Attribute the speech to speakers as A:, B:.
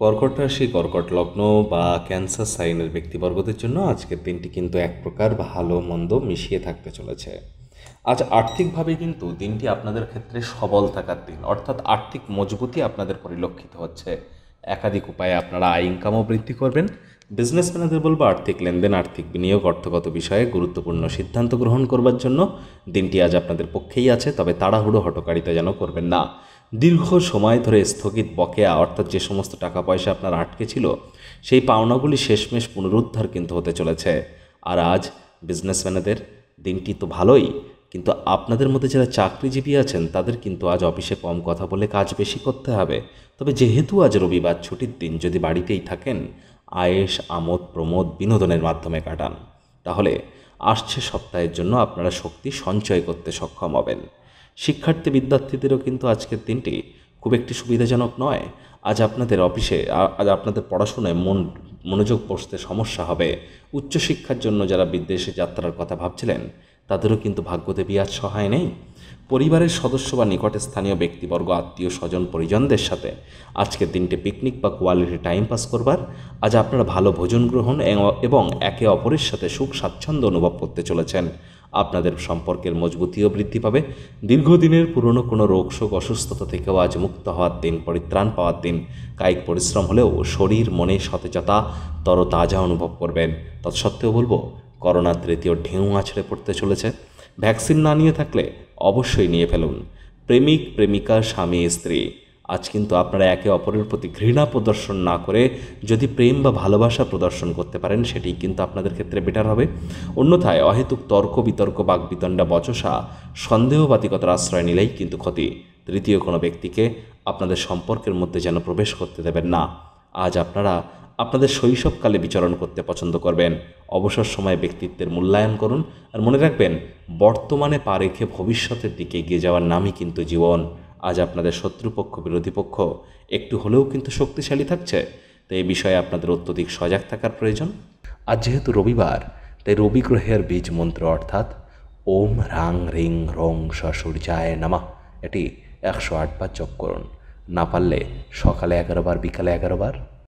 A: কর্কট রাশি কর্কট লগ্ন বা ক্যান্সার সাইনের ব্যক্তিবর্গদের জন্য আজকের দিনটি কিন্তু এক প্রকার ভালো মন্দ মিশিয়ে থাকতে চলেছে আজ আর্থিকভাবে কিন্তু দিনটি আপনাদের ক্ষেত্রে সবল থাকার দিন অর্থাৎ আর্থিক মজবুতি আপনাদের পরিলক্ষিত হচ্ছে একাধিক উপায়ে আপনারা আয় ইনকামও বৃদ্ধি করবেন বিজনেসম্যানদের বলবো আর্থিক লেনদেন আর্থিক বিনিয়োগ অর্থগত বিষয়ে গুরুত্বপূর্ণ সিদ্ধান্ত গ্রহণ করবার জন্য দিনটি আজ আপনাদের পক্ষেই আছে তবে তাড়াহুড়ো হটকারিতা যেন করবেন না দীর্ঘ সময় ধরে স্থগিত বকেয়া অর্থাৎ যে সমস্ত টাকা পয়সা আপনার আটকে ছিল সেই পাওনাগুলি শেষমেশ পুনরুদ্ধার কিন্তু হতে চলেছে আর আজ বিজনেসম্যানেদের দিনটি তো ভালোই কিন্তু আপনাদের মধ্যে যারা চাকরিজীবী আছেন তাদের কিন্তু আজ অফিসে কম কথা বলে কাজ বেশি করতে হবে তবে যেহেতু আজ রবিবার ছুটির দিন যদি বাড়িতেই থাকেন আয়েস আমোদ প্রমোদ বিনোদনের মাধ্যমে কাটান তাহলে আসছে সপ্তাহের জন্য আপনারা শক্তি সঞ্চয় করতে সক্ষম হবেন শিক্ষার্থী বিদ্যার্থীদেরও কিন্তু আজকের দিনটি খুব একটি সুবিধাজনক নয় আজ আপনাদের অফিসে আজ আপনাদের পড়াশোনায় মন মনোযোগ বসতে সমস্যা হবে উচ্চশিক্ষার জন্য যারা বিদেশে যাত্রার কথা ভাবছিলেন তাদেরও কিন্তু ভাগ্যদেবী আজ সহায় নেই পরিবারের সদস্য বা নিকটে স্থানীয় ব্যক্তিবর্গ আত্মীয় স্বজন পরিজনদের সাথে আজকের দিনটি পিকনিক বা কোয়ালিটি টাইম পাস করবার আজ আপনারা ভালো ভোজন গ্রহণ এবং একে অপরের সাথে সুখ স্বাচ্ছন্দ্য অনুভব করতে চলেছেন আপনাদের সম্পর্কের মজবুতিও বৃদ্ধি পাবে দীর্ঘদিনের পুরনো কোনো রোগশোক অসুস্থতা থেকেও আজ মুক্ত হওয়ার দিন পরিত্রাণ পাওয়ার দিন কায়িক পরিশ্রম হলেও শরীর মনে সতেজতা তরতাজা অনুভব করবেন তৎসত্ত্বেও বলবো করোনার তৃতীয় ঢেউ আছড়ে পড়তে চলেছে ভ্যাকসিন না নিয়ে থাকলে অবশ্যই নিয়ে ফেলুন প্রেমিক প্রেমিকা স্বামী স্ত্রী আজ কিন্তু আপনারা একে অপরের প্রতি ঘৃণা প্রদর্শন না করে যদি প্রেম বা ভালোবাসা প্রদর্শন করতে পারেন সেটি কিন্তু আপনাদের ক্ষেত্রে বেটার হবে অন্যথায় অহেতুক তর্ক বিতর্ক বাগবিতণ্ডা বচসা সন্দেহবাতিকতার আশ্রয় নিলেই কিন্তু ক্ষতি তৃতীয় কোনো ব্যক্তিকে আপনাদের সম্পর্কের মধ্যে যেন প্রবেশ করতে দেবেন না আজ আপনারা আপনাদের শৈশবকালে বিচরণ করতে পছন্দ করবেন অবসর সময়ে ব্যক্তিত্বের মূল্যায়ন করুন আর মনে রাখবেন বর্তমানে পা রেখে ভবিষ্যতের দিকে এগিয়ে যাওয়ার নামই কিন্তু জীবন আজ আপনাদের শত্রুপক্ষ বিরোধী পক্ষ একটু হলেও কিন্তু শক্তিশালী থাকছে তাই এই বিষয়ে আপনাদের অত্যধিক সজাগ থাকার প্রয়োজন আজ যেহেতু রবিবার তাই রবি গ্রহের বীজ মন্ত্র অর্থাৎ ওম রাং রিং রং সূর্যায় নামা এটি একশো আটবার চোখ করুন না পারলে সকালে এগারোবার বিকালে এগারো বার